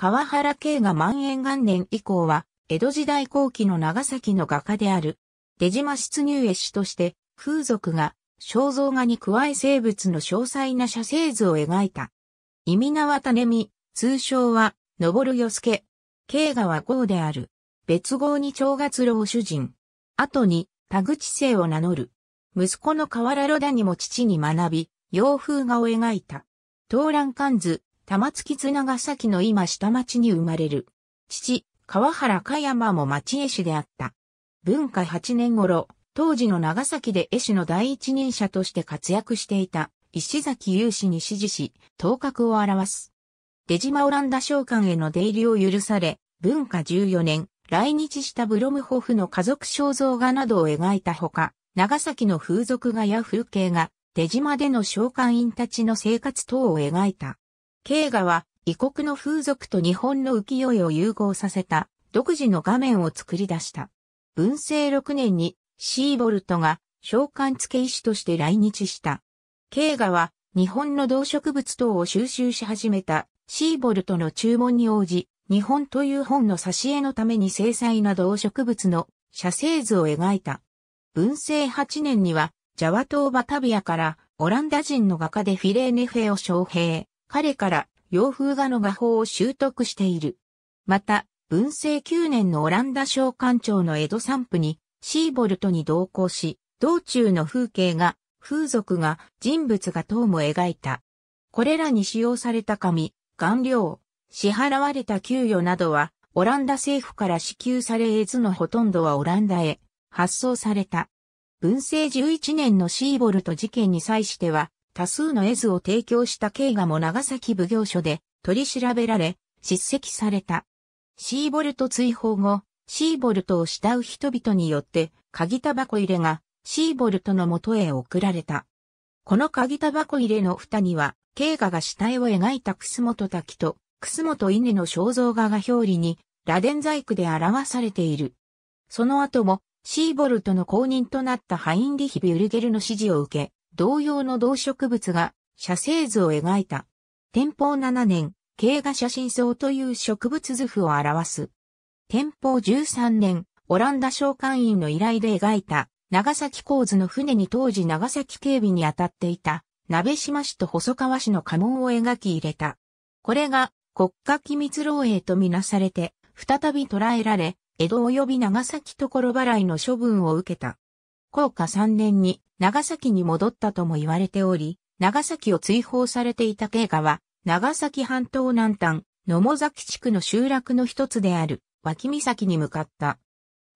川原慶が万延元年以降は、江戸時代後期の長崎の画家である、出島出入絵師として、風俗が、肖像画に加え生物の詳細な写生図を描いた。意味縄種見、通称は、登るよすけ。慶賀は号である。別号に長月郎主人。後に、田口姓を名乗る。息子の河原呂田にも父に学び、洋風画を描いた。東蘭漢図、玉月津長崎の今下町に生まれる。父、川原香山も町絵師であった。文化8年頃、当時の長崎で絵師の第一人者として活躍していた石崎雄氏に指示し、頭角を表す。出島オランダ商館への出入りを許され、文化14年、来日したブロムホフの家族肖像画などを描いたほか、長崎の風俗画や風景画、出島での商館員たちの生活等を描いた。慶賀は異国の風俗と日本の浮世絵を融合させた独自の画面を作り出した。文政6年にシーボルトが召喚付医師として来日した。慶賀は日本の動植物等を収集し始めたシーボルトの注文に応じ、日本という本の挿絵のために精細な動植物の写生図を描いた。文政8年にはジャワ島バタビアからオランダ人の画家でフィレーネフェを招聘。彼から洋風画の画法を習得している。また、文政9年のオランダ商館長の江戸散布にシーボルトに同行し、道中の風景が、風俗が、人物が等も描いた。これらに使用された紙、顔料、支払われた給与などは、オランダ政府から支給され絵図のほとんどはオランダへ発送された。文政11年のシーボルト事件に際しては、多数の絵図を提供した慶賀も長崎奉行所で取り調べられ、叱責された。シーボルト追放後、シーボルトを慕う人々によって、鍵タバコ入れがシーボルトの元へ送られた。この鍵タバコ入れの蓋には、慶賀が死体を描いた楠本滝と、楠本稲の肖像画が表裏に、螺鈿細工で表されている。その後も、シーボルトの公認となったハインリヒ・ビュルゲルの指示を受け、同様の動植物が写生図を描いた。天保7年、慶画写真層という植物図譜を表す。天保13年、オランダ商館員の依頼で描いた長崎構図の船に当時長崎警備に当たっていた鍋島市と細川市の家紋を描き入れた。これが国家機密漏洩とみなされて、再び捕らえられ、江戸及び長崎所払いの処分を受けた。高下3年に長崎に戻ったとも言われており、長崎を追放されていた経賀は、長崎半島南端、野茂崎地区の集落の一つである、脇岬に向かった。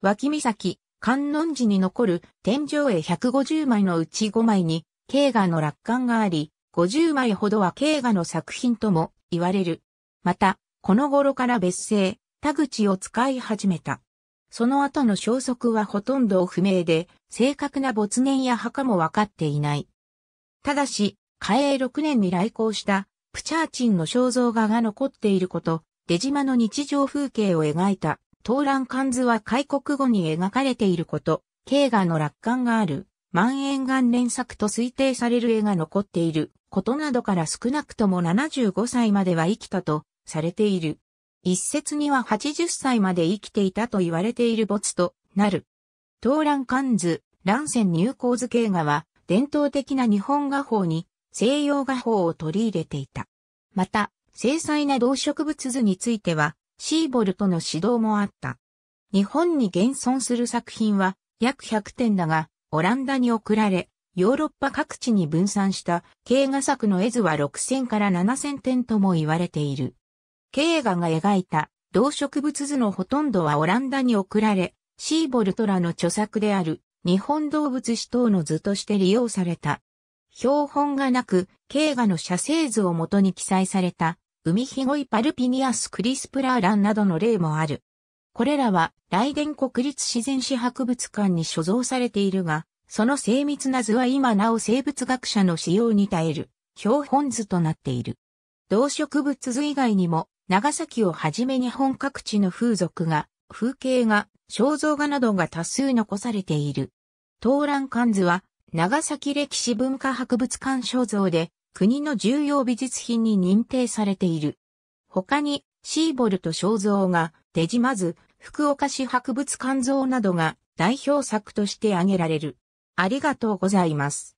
脇岬、観音寺に残る天井絵150枚のうち5枚に、経賀の楽観があり、50枚ほどは経賀の作品とも言われる。また、この頃から別姓、田口を使い始めた。その後の消息はほとんど不明で、正確な没年や墓も分かっていない。ただし、嘉永6年に来航したプチャーチンの肖像画が残っていること、出島の日常風景を描いた、東蘭漢図は開国後に描かれていること、慶画の楽観がある、万円岩連作と推定される絵が残っていることなどから少なくとも75歳までは生きたとされている。一説には80歳まで生きていたと言われている没となる。東蘭漢図、蘭泉入港図形画は、伝統的な日本画法に西洋画法を取り入れていた。また、精細な動植物図については、シーボルトの指導もあった。日本に現存する作品は約100点だが、オランダに送られ、ヨーロッパ各地に分散した、経画作の絵図は6000から7000点とも言われている。ーガが描いた動植物図のほとんどはオランダに送られ、シーボルトラの著作である日本動物史等の図として利用された。標本がなく、ーガの写生図をもとに記載された、海ヒゴいパルピニアスクリスプラーランなどの例もある。これらは、雷電国立自然史博物館に所蔵されているが、その精密な図は今なお生物学者の使用に耐える、標本図となっている。動植物図以外にも、長崎をはじめ日本各地の風俗が、風景画、肖像画などが多数残されている。東蘭館図は、長崎歴史文化博物館肖像で、国の重要美術品に認定されている。他に、シーボルト肖像画、ジ島ズ、福岡市博物館像などが代表作として挙げられる。ありがとうございます。